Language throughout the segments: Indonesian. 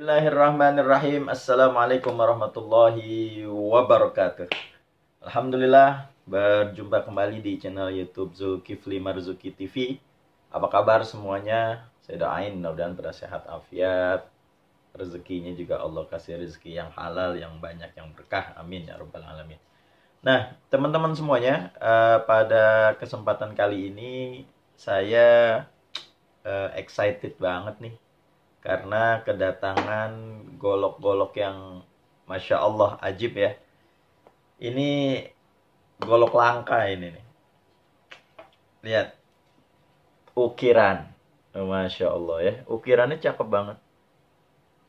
Bismillahirrahmanirrahim. Assalamualaikum warahmatullahi wabarakatuh. Alhamdulillah berjumpa kembali di channel YouTube Zulkifli Marzuki TV. Apa kabar semuanya? Saya doain mudah-mudahan pada sehat afiat. Rezekinya juga Allah kasih rezeki yang halal, yang banyak, yang berkah. Amin ya rabbal alamin. Nah, teman-teman semuanya, uh, pada kesempatan kali ini saya uh, excited banget nih karena kedatangan golok-golok yang masya Allah ajib ya. Ini golok langka ini nih. Lihat ukiran, masya Allah ya. Ukirannya cakep banget.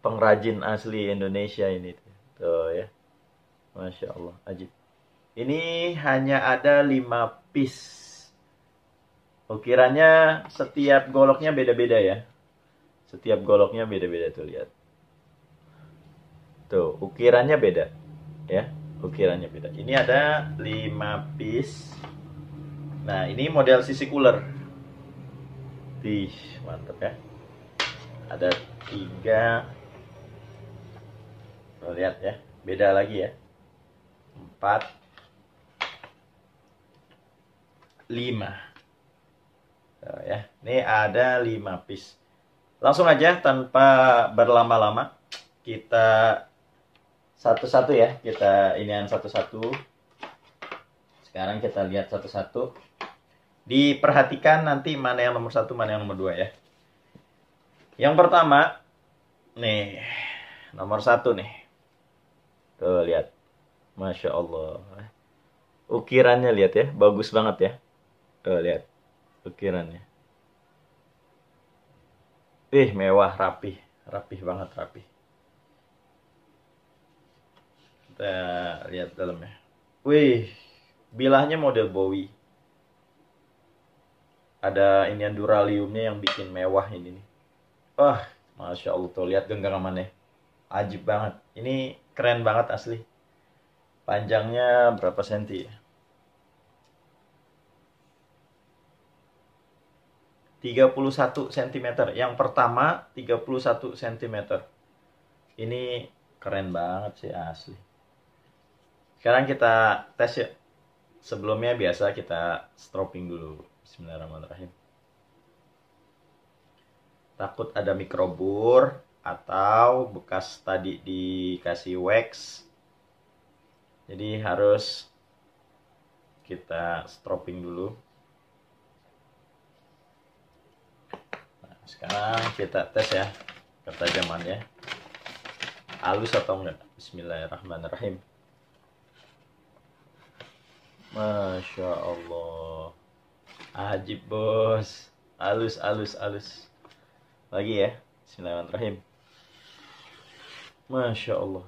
Pengrajin asli Indonesia ini tuh ya. Masya Allah, ajib. Ini hanya ada 5 piece. Ukirannya setiap goloknya beda-beda ya. Setiap goloknya beda-beda tuh lihat. Tuh, ukirannya beda. Ya, ukirannya beda. Ini ada 5 piece. Nah, ini model sisi cooler. Ih, mantap ya. Ada tiga. Tuh, lihat ya, beda lagi ya. Empat. Lima. Tuh, ya. Ini ada lima piece langsung aja tanpa berlama-lama kita satu-satu ya kita ini yang satu-satu sekarang kita lihat satu-satu diperhatikan nanti mana yang nomor satu mana yang nomor dua ya yang pertama nih nomor satu nih tuh lihat masya allah ukirannya lihat ya bagus banget ya tuh lihat ukirannya Wih mewah, rapi, Rapih banget, rapi. Kita lihat dalamnya. Wih, bilahnya model Bowie. Ada ini yang duraliumnya yang bikin mewah ini nih. Wah, Masya Allah tuh lihat genggamannya. Ajib banget. Ini keren banget asli. Panjangnya berapa senti ya? 31 cm. Yang pertama 31 cm. Ini keren banget sih asli. Sekarang kita tes ya. Sebelumnya biasa kita stropping dulu. Bismillahirrahmanirrahim. Takut ada mikrobur atau bekas tadi dikasih wax. Jadi harus kita stropping dulu. sekarang kita tes ya ketajamannya halus atau enggak bismillahirrahmanirrahim Masya Allah ajib bos halus halus halus lagi ya bismillahirrahmanirrahim Masya Allah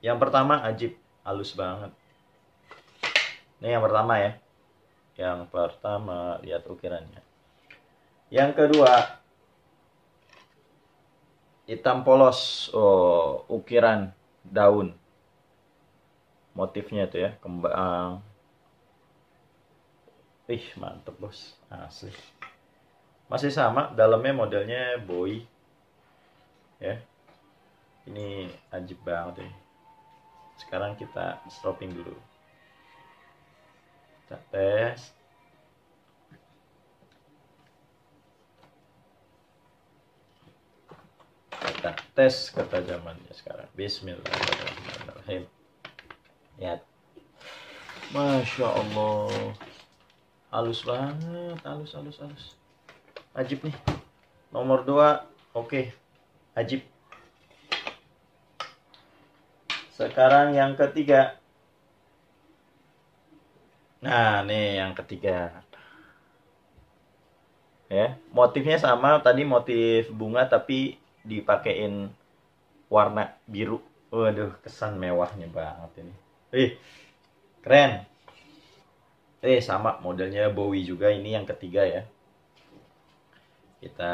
yang pertama ajib halus banget ini yang pertama ya yang pertama lihat ukirannya yang kedua, hitam polos, oh, ukiran daun. Motifnya itu ya, kembang. Ih, mantep bos, asli. Masih sama, dalamnya modelnya boy. Ya, ini ajib banget ya. Sekarang kita stopping dulu. Kita tes. kita tes ketajamannya sekarang Bismillahirrahmanirrahim lihat ya. Masya Allah halus banget halus halus halus ajib nih nomor 2 oke okay. ajib sekarang yang ketiga nah nih yang ketiga ya motifnya sama tadi motif bunga tapi dipakein warna biru waduh kesan mewahnya banget ini ih keren eh sama modelnya Bowie juga ini yang ketiga ya kita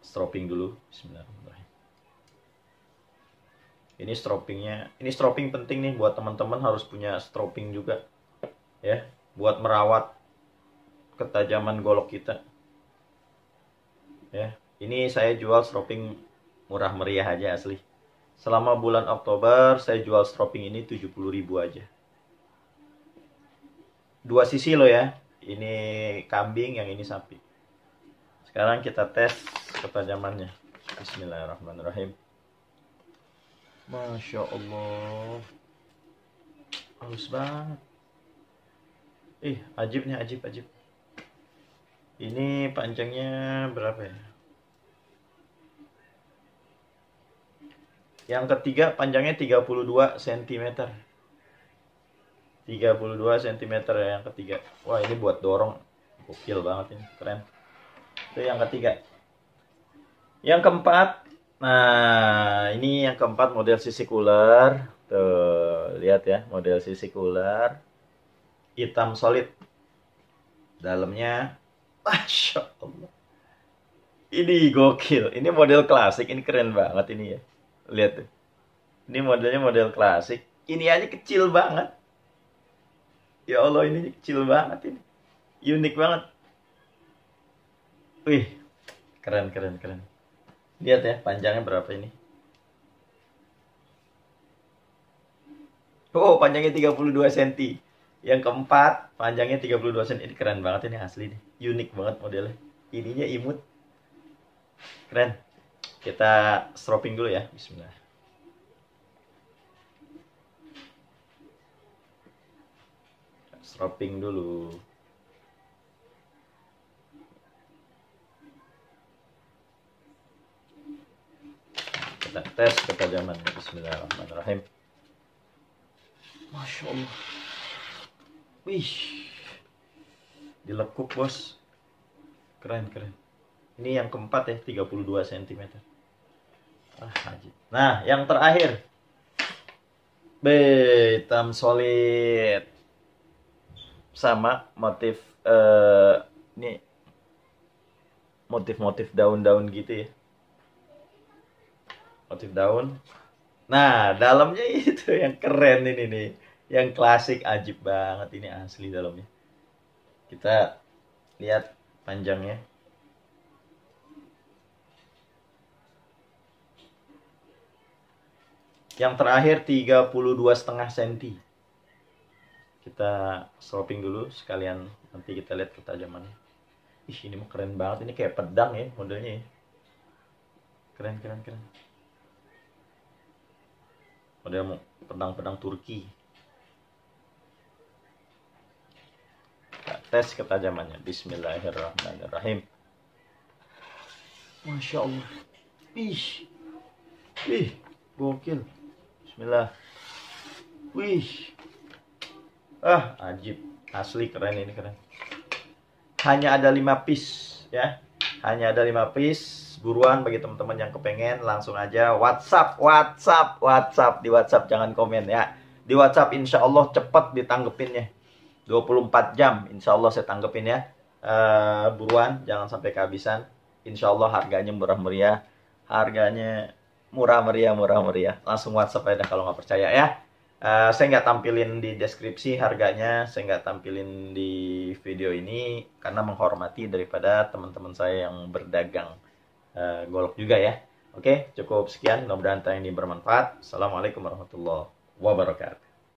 stropping dulu Bismillahirrahmanirrahim ini stroppingnya ini stropping penting nih buat teman-teman harus punya stropping juga ya buat merawat ketajaman golok kita ya ini saya jual stropping murah meriah aja asli. Selama bulan Oktober saya jual stropping ini 70 ribu aja. Dua sisi loh ya. Ini kambing, yang ini sapi. Sekarang kita tes ketajamannya. Bismillahirrahmanirrahim. Masya Allah. Halus banget. Ih, ajib nih, ajib, ajib. Ini panjangnya berapa ya? Yang ketiga panjangnya 32 cm. 32 cm yang ketiga. Wah, ini buat dorong. Gokil banget ini, keren. Itu yang ketiga. Yang keempat, nah ini yang keempat model sisi cooler. Tuh, lihat ya, model sisi cooler. Hitam solid. Dalamnya, Masya Allah. Ini gokil. Ini model klasik, ini keren banget ini ya. Lihat tuh. Ini modelnya model klasik. Ini aja kecil banget. Ya Allah ini kecil banget ini. Unik banget. Wih, keren keren keren. Lihat ya panjangnya berapa ini. Oh, panjangnya 32 cm. Yang keempat, panjangnya 32 cm. Ini keren banget ini asli ini Unik banget modelnya. Ininya imut. Keren. Kita stropping dulu ya. Bismillah. Stropping dulu. Kita tes ketajaman. Bismillahirrahmanirrahim. Masya Allah. Wih. Dilekuk bos. Keren, keren. Ini yang keempat ya, 32 cm. Ah, nah, yang terakhir. hitam solid. Sama motif eh ini motif-motif daun-daun gitu ya. Motif daun. Nah, dalamnya itu yang keren ini nih. Yang klasik ajib banget ini asli dalamnya. Kita lihat panjangnya. Yang terakhir 32 setengah senti. Kita sloping dulu sekalian nanti kita lihat ketajamannya. Ih, ini mah keren banget. Ini kayak pedang ya modelnya ya. Keren, keren, keren. Model pedang-pedang Turki. tes ketajamannya. Bismillahirrahmanirrahim. Masya Allah. Ih. Ih. Gokil. Bismillah. Wih. Ah, ajib. Asli keren ini keren. Hanya ada 5 piece ya. Hanya ada 5 piece. Buruan bagi teman-teman yang kepengen langsung aja WhatsApp, WhatsApp, WhatsApp di WhatsApp jangan komen ya. Di WhatsApp insya Allah cepet ditanggepinnya. 24 jam insya Allah saya tanggepin ya. Uh, buruan jangan sampai kehabisan. Insya Allah harganya murah meriah. Harganya murah meriah murah meriah langsung WhatsApp aja kalau nggak percaya ya uh, saya nggak tampilin di deskripsi harganya saya nggak tampilin di video ini karena menghormati daripada teman-teman saya yang berdagang uh, golok juga ya oke okay, cukup sekian mudah-mudahan tayang ini bermanfaat assalamualaikum warahmatullahi wabarakatuh